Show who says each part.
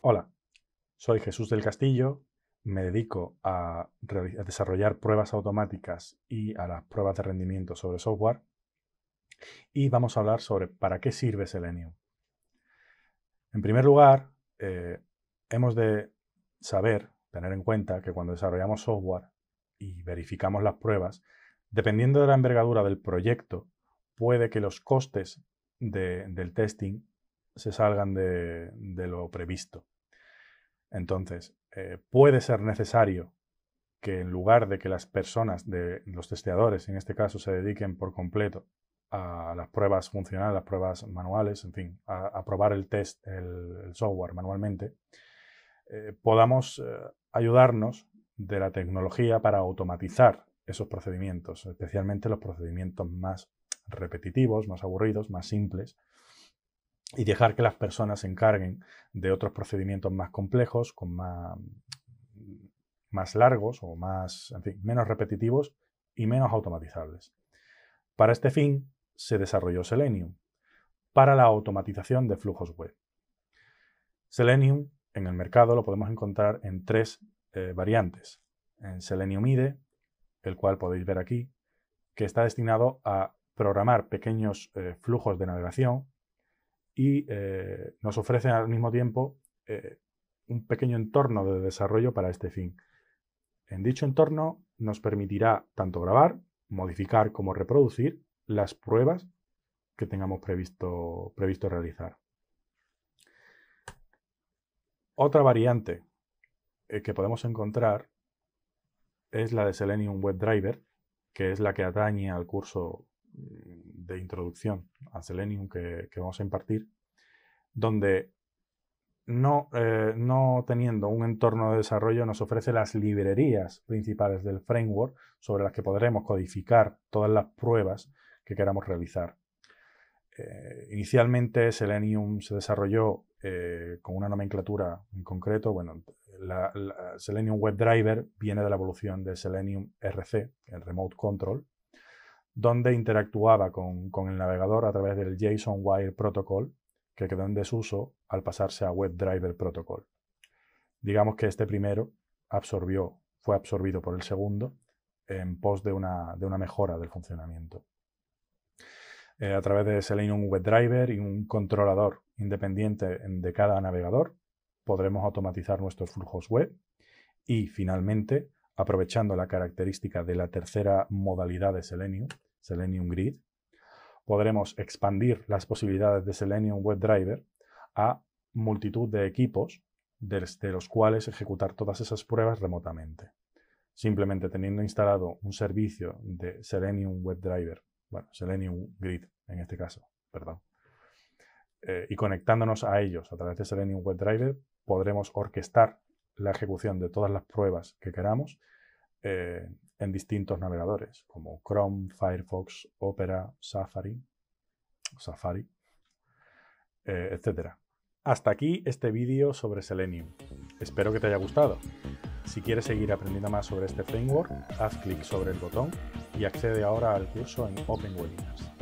Speaker 1: Hola, soy Jesús del Castillo, me dedico a, desarrollar pruebas automáticas y a las pruebas de rendimiento sobre software y vamos a hablar sobre para qué sirve Selenium. En primer lugar, eh, hemos de saber, tener en cuenta que cuando desarrollamos software y verificamos las pruebas, dependiendo de la envergadura del proyecto, puede que los costes del testing se salgan de, lo previsto. Entonces, eh, puede ser necesario que en lugar de que las personas, de los testeadores en este caso, se dediquen por completo a las pruebas funcionales, las pruebas manuales, en fin, a, probar el test, el, software manualmente, eh, podamos eh, ayudarnos de la tecnología para automatizar esos procedimientos, especialmente los procedimientos más repetitivos, más aburridos, más simples, y dejar que las personas se encarguen de otros procedimientos más complejos, con más, más largos o más, menos repetitivos y menos automatizables. Para este fin se desarrolló Selenium, para la automatización de flujos web. Selenium en el mercado lo podemos encontrar en tres eh, variantes. En Selenium IDE, el cual podéis ver aquí, que está destinado a programar pequeños eh, flujos de navegación y eh, nos ofrecen al mismo tiempo eh, un pequeño entorno de desarrollo para este fin. En dicho entorno nos permitirá tanto grabar, modificar como reproducir las pruebas que tengamos previsto, previsto realizar. Otra variante eh, que podemos encontrar es la de Selenium WebDriver, que es la que atañe al curso mm, de introducción a Selenium que, vamos a impartir, donde no, eh, no, teniendo un entorno de desarrollo nos ofrece las librerías principales del framework sobre las que podremos codificar todas las pruebas que queramos realizar. Eh, inicialmente Selenium se desarrolló eh, con una nomenclatura en concreto. Bueno, la, la Selenium WebDriver viene de la evolución de Selenium RC, el Remote Control, donde interactuaba con, el navegador a través del JSON Wire Protocol, que quedó en desuso al pasarse a WebDriver Protocol. Digamos que este primero fue absorbido por el segundo en pos de una, mejora del funcionamiento. Eh, a través de Selenium WebDriver y un controlador independiente de cada navegador, podremos automatizar nuestros flujos web y, finalmente, aprovechando la característica de la tercera modalidad de Selenium, Selenium Grid, podremos expandir las posibilidades de Selenium WebDriver a multitud de equipos desde los cuales ejecutar todas esas pruebas remotamente. Simplemente teniendo instalado un servicio de Selenium WebDriver, bueno, Selenium Grid en este caso, perdón, eh, y conectándonos a ellos a través de Selenium WebDriver, podremos orquestar la ejecución de todas las pruebas que queramos eh, en distintos navegadores como Chrome, Firefox, Opera, Safari, Safari, eh, etc. Hasta aquí este vídeo sobre Selenium. Espero que te haya gustado. Si quieres seguir aprendiendo más sobre este framework, haz clic sobre el botón y accede ahora al curso en Open Webinars.